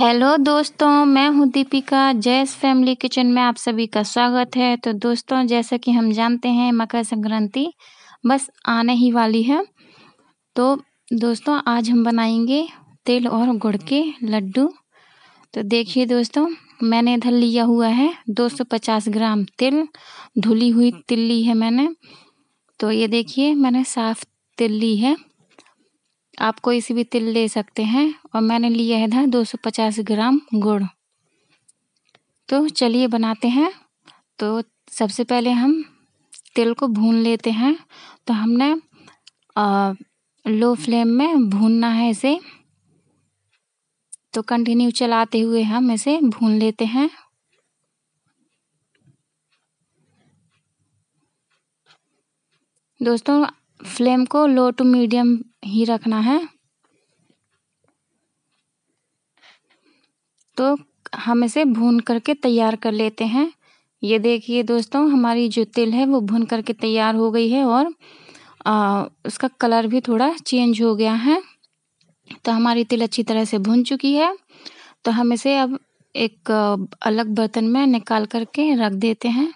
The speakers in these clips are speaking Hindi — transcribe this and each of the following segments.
हेलो दोस्तों मैं हूं दीपिका जैस फैमिली किचन में आप सभी का स्वागत है तो दोस्तों जैसा कि हम जानते हैं मकर संक्रांति बस आने ही वाली है तो दोस्तों आज हम बनाएंगे तेल और गुड़ के लड्डू तो देखिए दोस्तों मैंने इधर लिया हुआ है 250 ग्राम तिल धुली हुई तिल ली है मैंने तो ये देखिए मैंने साफ़ तिल ली है आप कोई सी भी तिल ले सकते हैं और मैंने लिया है था 250 ग्राम गुड़ तो चलिए बनाते हैं तो सबसे पहले हम तिल को भून लेते हैं तो हमने आ, लो फ्लेम में भूनना है इसे तो कंटिन्यू चलाते हुए हम इसे भून लेते हैं दोस्तों फ्लेम को लो टू मीडियम ही रखना है तो हम इसे भून करके तैयार कर लेते हैं ये देखिए दोस्तों हमारी जो तिल है वो भून करके तैयार हो गई है और आ, उसका कलर भी थोड़ा चेंज हो गया है तो हमारी तिल अच्छी तरह से भून चुकी है तो हम इसे अब एक अलग बर्तन में निकाल करके रख देते हैं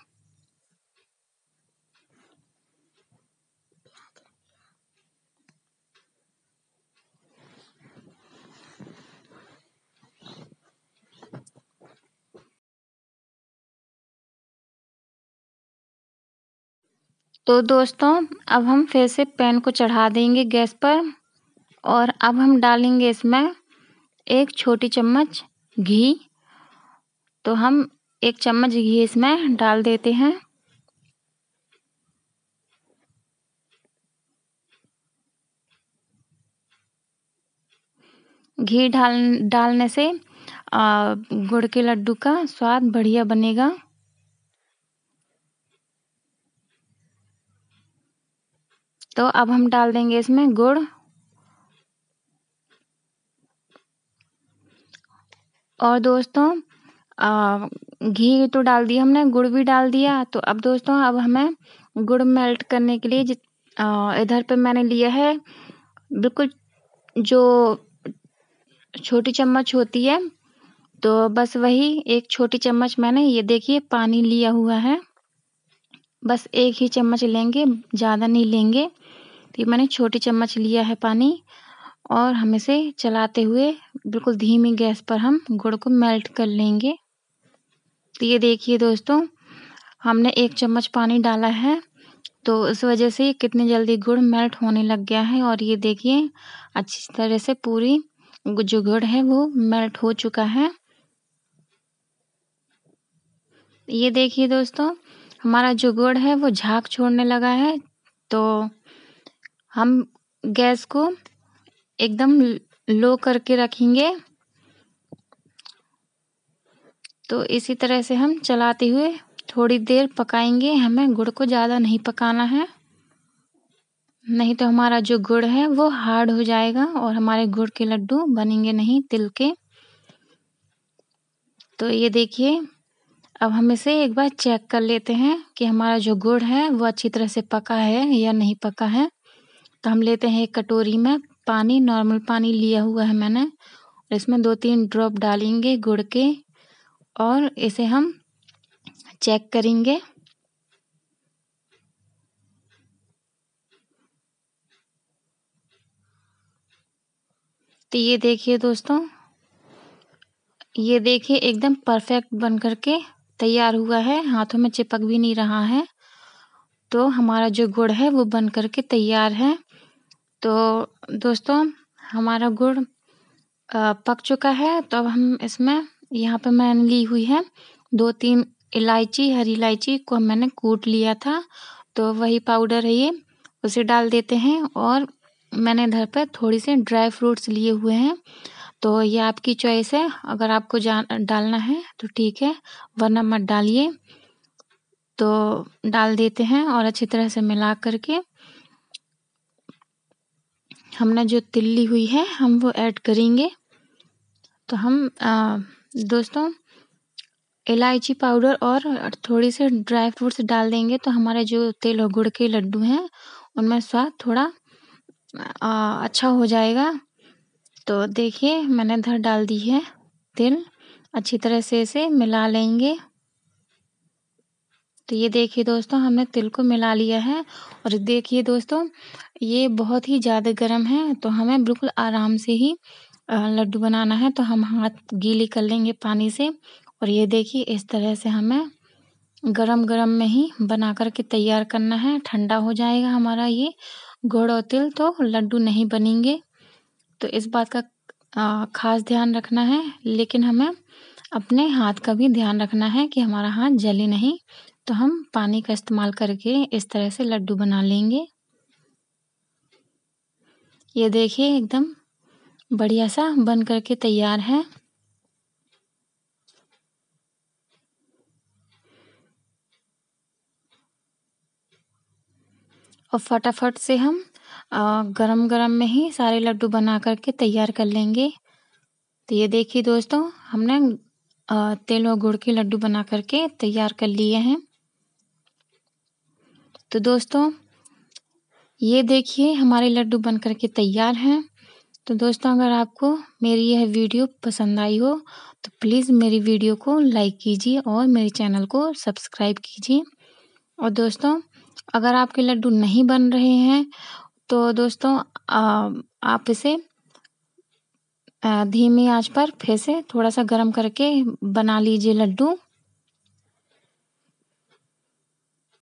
तो दोस्तों अब हम फिर से पैन को चढ़ा देंगे गैस पर और अब हम डालेंगे इसमें एक छोटी चम्मच घी तो हम एक चम्मच घी इसमें डाल देते हैं घी डाल डालने से गुड़ के लड्डू का स्वाद बढ़िया बनेगा तो अब हम डाल देंगे इसमें गुड़ और दोस्तों घी तो डाल दिया हमने गुड़ भी डाल दिया तो अब दोस्तों अब हमें गुड़ मेल्ट करने के लिए जित इधर पे मैंने लिया है बिल्कुल जो छोटी चम्मच होती है तो बस वही एक छोटी चम्मच मैंने ये देखिए पानी लिया हुआ है बस एक ही चम्मच लेंगे ज़्यादा नहीं लेंगे तो ये मैंने छोटी चम्मच लिया है पानी और हम इसे चलाते हुए बिल्कुल धीमी गैस पर हम गुड़ को मेल्ट कर लेंगे तो ये देखिए दोस्तों हमने एक चम्मच पानी डाला है तो इस वजह से कितने जल्दी गुड़ मेल्ट होने लग गया है और ये देखिए अच्छी तरह से पूरी जो गुड़ है वो मेल्ट हो चुका है ये देखिए दोस्तों हमारा जो गुड़ है वो झाग छोड़ने लगा है तो हम गैस को एकदम लो करके रखेंगे तो इसी तरह से हम चलाते हुए थोड़ी देर पकाएंगे हमें गुड़ को ज़्यादा नहीं पकाना है नहीं तो हमारा जो गुड़ है वो हार्ड हो जाएगा और हमारे गुड़ के लड्डू बनेंगे नहीं तिल के तो ये देखिए अब हम इसे एक बार चेक कर लेते हैं कि हमारा जो गुड़ है वो अच्छी तरह से पका है या नहीं पका है तो हम लेते हैं एक कटोरी में पानी नॉर्मल पानी लिया हुआ है मैंने इसमें दो तीन ड्रॉप डालेंगे गुड़ के और इसे हम चेक करेंगे तो ये देखिए दोस्तों ये देखिए एकदम परफेक्ट बन करके तैयार हुआ है हाथों में चिपक भी नहीं रहा है तो हमारा जो गुड़ है वो बन करके तैयार है तो दोस्तों हमारा गुड़ पक चुका है तो अब हम इसमें यहाँ पे मैंने ली हुई है दो तीन इलायची हरी इलायची को मैंने कूट लिया था तो वही पाउडर है ये उसे डाल देते हैं और मैंने इधर पर थोड़ी सी ड्राई फ्रूट्स लिए हुए हैं तो ये आपकी चॉइस है अगर आपको जान डालना है तो ठीक है वरना मत डालिए तो डाल देते हैं और अच्छी तरह से मिला करके हमने जो तिल्ली हुई है हम वो ऐड करेंगे तो हम आ, दोस्तों इलायची पाउडर और थोड़ी से ड्राई फ्रूट्स डाल देंगे तो हमारे जो तेल और गुड़ के लड्डू हैं उनमें स्वाद थोड़ा आ, अच्छा हो जाएगा तो देखिए मैंने इधर डाल दी है तिल अच्छी तरह से इसे मिला लेंगे तो ये देखिए दोस्तों हमने तिल को मिला लिया है और देखिए दोस्तों ये बहुत ही ज़्यादा गर्म है तो हमें बिल्कुल आराम से ही लड्डू बनाना है तो हम हाथ गीले कर लेंगे पानी से और ये देखिए इस तरह से हमें गरम गरम में ही बना कर के तैयार करना है ठंडा हो जाएगा हमारा ये गुड़ और तिल तो लड्डू नहीं बनेंगे तो इस बात का ख़ास ध्यान रखना है लेकिन हमें अपने हाथ का भी ध्यान रखना है कि हमारा हाथ जले नहीं तो हम पानी का इस्तेमाल करके इस तरह से लड्डू बना लेंगे ये देखिए एकदम बढ़िया सा बन करके तैयार है और फटाफट से हम गरम गरम में ही सारे लड्डू बना करके तैयार कर लेंगे तो ये देखिए दोस्तों हमने तेल और गुड़ के लड्डू बना करके तैयार कर लिए हैं। तो दोस्तों ये देखिए हमारे लड्डू बन करके तैयार हैं। तो दोस्तों अगर आपको मेरी यह वीडियो पसंद आई हो तो प्लीज़ मेरी वीडियो को लाइक कीजिए और मेरे चैनल को सब्सक्राइब कीजिए। और दोस्तों अगर आपके लड्डू नहीं बन रहे हैं तो दोस्तों आप इसे धीमी आँच पर फिर से थोड़ा-सा गरम करके बना लीजिए लड्डू।